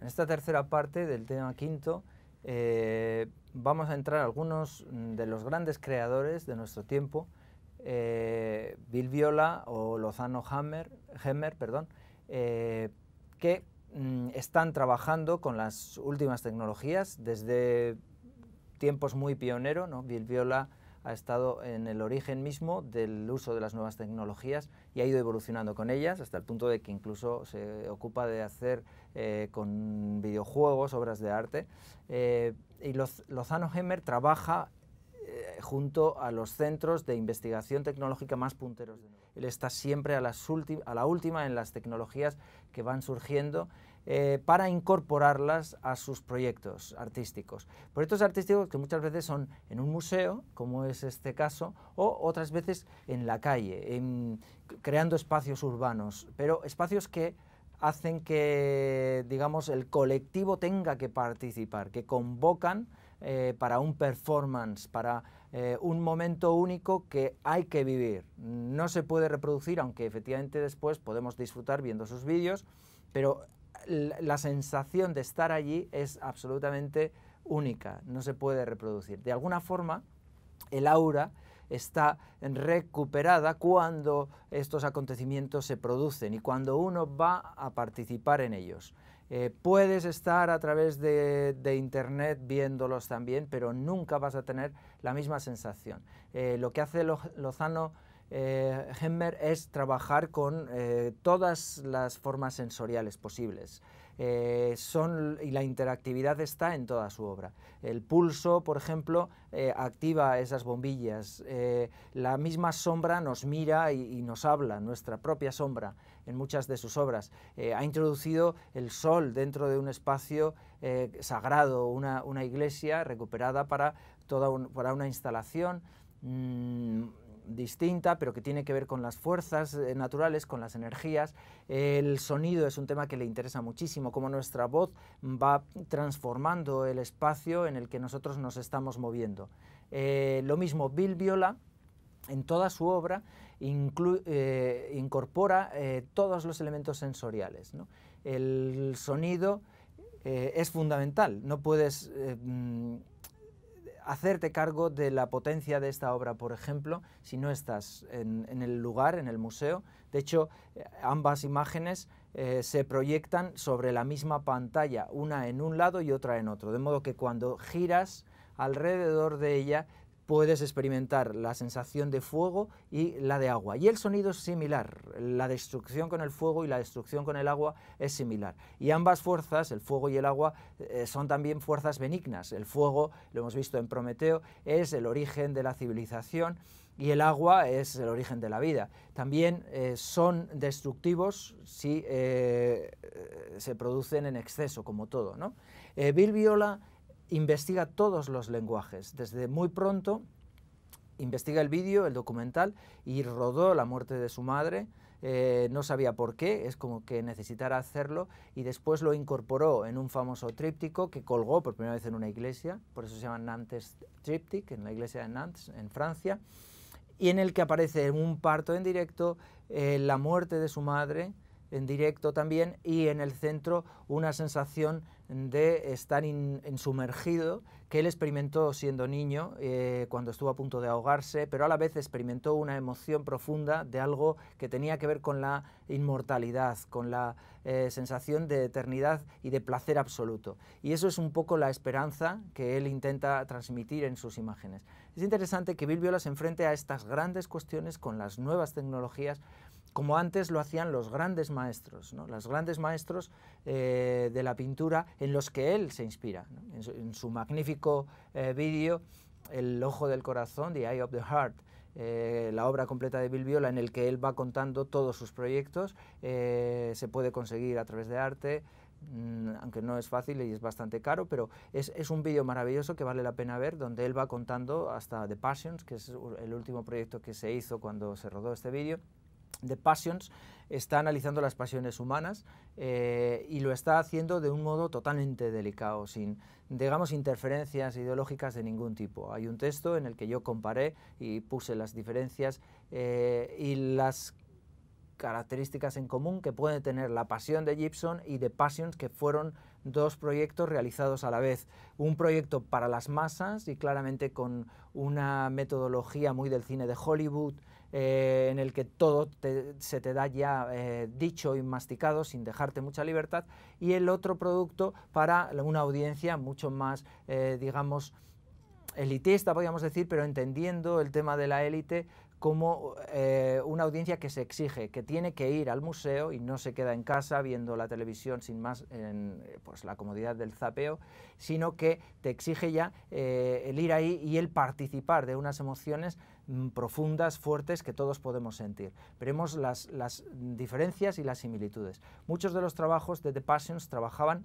En esta tercera parte del tema quinto eh, vamos a entrar algunos mm, de los grandes creadores de nuestro tiempo, eh, Bill Viola o Lozano Hammer, Hemmer, perdón, eh, que mm, están trabajando con las últimas tecnologías desde tiempos muy pioneros. ¿no? Bill Viola ha estado en el origen mismo del uso de las nuevas tecnologías y ha ido evolucionando con ellas hasta el punto de que incluso se ocupa de hacer eh, con videojuegos, obras de arte. Eh, y Lozano Hemmer trabaja eh, junto a los centros de investigación tecnológica más punteros. Él está siempre a la última en las tecnologías que van surgiendo eh, para incorporarlas a sus proyectos artísticos. Proyectos artísticos que muchas veces son en un museo, como es este caso, o otras veces en la calle, creando espacios urbanos, pero espacios que hacen que, digamos, el colectivo tenga que participar, que convocan eh, para un performance, para eh, un momento único que hay que vivir. No se puede reproducir, aunque efectivamente después podemos disfrutar viendo sus vídeos, pero la sensación de estar allí es absolutamente única, no se puede reproducir. De alguna forma, el aura está recuperada cuando estos acontecimientos se producen y cuando uno va a participar en ellos. Eh, puedes estar a través de, internet viéndolos también, pero nunca vas a tener la misma sensación. Eh, lo que hace Lozano eh, Hemmer es trabajar con eh, todas las formas sensoriales posibles. Eh, son, y la interactividad está en toda su obra. El pulso, por ejemplo, activa esas bombillas. la misma sombra nos mira y, nos habla, nuestra propia sombra, en muchas de sus obras. ha introducido el sol dentro de un espacio sagrado, una, iglesia recuperada para, toda para una instalación. Mm, distinta, pero que tiene que ver con las fuerzas eh, naturales, con las energías. El sonido es un tema que le interesa muchísimo, cómo nuestra voz va transformando el espacio en el que nosotros nos estamos moviendo. Eh, lo mismo, Bill Viola, en toda su obra, eh, incorpora todos los elementos sensoriales. El sonido es fundamental, no puedes mm, hacerte cargo de la potencia de esta obra, por ejemplo, si no estás en, el lugar, en el museo. De hecho, eh, ambas imágenes eh, se proyectan sobre la misma pantalla, una en un lado y otra en otro, de modo que cuando giras alrededor de ella puedes experimentar la sensación de fuego y la de agua. Y el sonido es similar, la destrucción con el fuego y la destrucción con el agua es similar. Y ambas fuerzas, el fuego y el agua, eh, son también fuerzas benignas. El fuego, lo hemos visto en Prometeo, es el origen de la civilización y el agua es el origen de la vida. También eh, son destructivos si eh, se producen en exceso, como todo. ¿no? Bill Viola investiga todos los lenguajes. Desde muy pronto investiga el vídeo, el documental, y rodó la muerte de su madre. Eh, no sabía por qué, es como que necesitara hacerlo, y después lo incorporó en un famoso tríptico que colgó por primera vez en una iglesia, por eso se llama Nantes Triptych, en la iglesia de Nantes, en Francia, y en el que aparece un parto en directo eh, la muerte de su madre en directo también, y en el centro una sensación de estar in, sumergido que él experimentó siendo niño, eh, cuando estuvo a punto de ahogarse, pero a la vez experimentó una emoción profunda de algo que tenía que ver con la inmortalidad, con la eh, sensación de eternidad y de placer absoluto. Y eso es un poco la esperanza que él intenta transmitir en sus imágenes. Es interesante que Bill Viola se enfrente a estas grandes cuestiones con las nuevas tecnologías como antes lo hacían los grandes maestros, ¿no? los grandes maestros eh, de la pintura en los que él se inspira. En, su, magnífico eh, vídeo, El ojo del corazón, The Eye of the Heart, eh, la obra completa de Bill Viola, en el que él va contando todos sus proyectos, se puede conseguir a través de arte, mm, aunque no es fácil y es bastante caro, pero es un vídeo maravilloso que vale la pena ver, donde él va contando hasta The Passions, que es el último proyecto que se hizo cuando se rodó este vídeo, The Passions, está analizando las pasiones humanas eh, y lo está haciendo de un modo totalmente delicado, sin, digamos, interferencias ideológicas de ningún tipo. Hay un texto en el que yo comparé y puse las diferencias eh, y las características en común que puede tener La Pasión de Gibson y de Passions, que fueron dos proyectos realizados a la vez. Un proyecto para las masas y claramente con una metodología muy del cine de Hollywood, eh, en el que todo se te da ya eh, dicho y masticado sin dejarte mucha libertad. Y el otro producto para una audiencia mucho más, eh, digamos, elitista, podríamos decir, pero entendiendo el tema de la élite como eh, una audiencia que se exige, que tiene que ir al museo y no se queda en casa viendo la televisión sin más eh, pues, la comodidad del zapeo, sino que te exige ya eh, el ir ahí y el participar de unas emociones mm, profundas, fuertes, que todos podemos sentir. Veremos las, diferencias y las similitudes. Muchos de los trabajos de The Passions trabajaban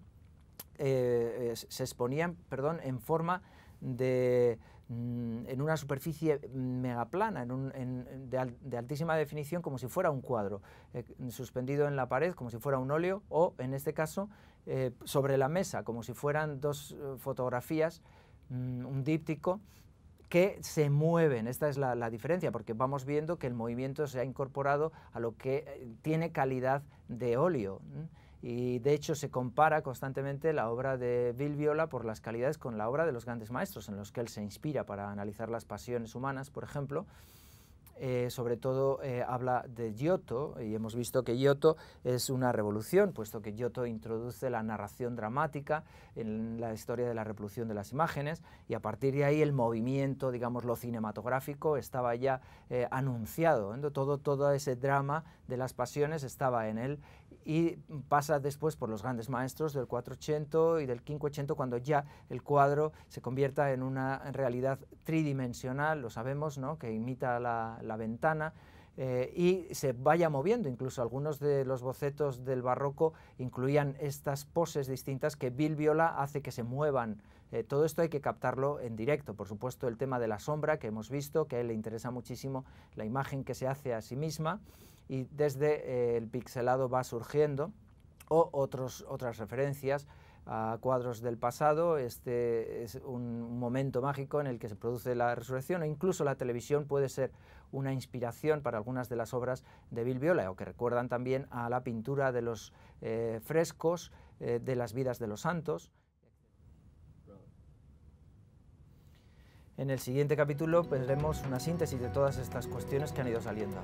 se exponían perdón, en forma de, mm, en una superficie megaplana, en un, de, altísima definición, como si fuera un cuadro, eh, suspendido en la pared, como si fuera un óleo, o en este caso, eh, sobre la mesa, como si fueran dos eh, fotografías, mm, un díptico, que se mueven. Esta es la, diferencia, porque vamos viendo que el movimiento se ha incorporado a lo que tiene calidad de óleo y de hecho se compara constantemente la obra de Bill Viola por las calidades con la obra de los grandes maestros en los que él se inspira para analizar las pasiones humanas, por ejemplo. Eh, sobre todo eh, habla de Giotto y hemos visto que Giotto es una revolución, puesto que Giotto introduce la narración dramática en la historia de la revolución de las imágenes y a partir de ahí el movimiento, digamos, lo cinematográfico estaba ya eh, anunciado, todo, todo ese drama de las pasiones estaba en él y pasa después por los grandes maestros del 480 y del 580 cuando ya el cuadro se convierta en una realidad tridimensional, lo sabemos, ¿no? que imita la, ventana. Eh, y se vaya moviendo, incluso algunos de los bocetos del barroco incluían estas poses distintas que Bill Viola hace que se muevan eh, todo esto hay que captarlo en directo. Por supuesto, el tema de la sombra que hemos visto, que a él le interesa muchísimo la imagen que se hace a sí misma y desde eh, el pixelado va surgiendo o otras referencias a cuadros del pasado, este es un momento mágico en el que se produce la resurrección o incluso la televisión puede ser una inspiración para algunas de las obras de Bill Viola o que recuerdan también a la pintura de los eh, frescos de las vidas de los santos. En el siguiente capítulo pues, veremos una síntesis de todas estas cuestiones que han ido saliendo.